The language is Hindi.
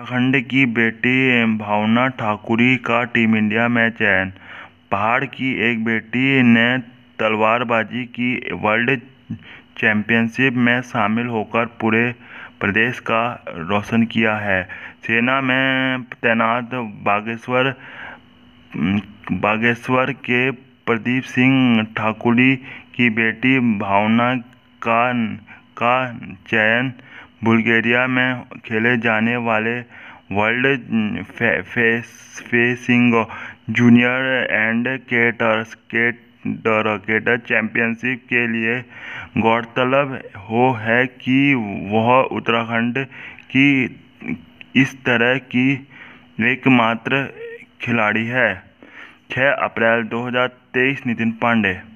उत्तराखंड की बेटी भावना ठाकुरी का टीम इंडिया में चयन पहाड़ की एक बेटी ने तलवारबाजी की वर्ल्ड चैंपियनशिप में शामिल होकर पूरे प्रदेश का रोशन किया है सेना में तैनात बागेश्वर बागेश्वर के प्रदीप सिंह ठाकुरी की बेटी भावना का का चयन बुल्गारिया में खेले जाने वाले world fencing junior and cadets cadet championship के लिए गौरतलब हो है कि वह उत्तराखंड की इस तरह की एकमात्र खिलाड़ी है 6 अप्रैल 2023 नितिन पांडे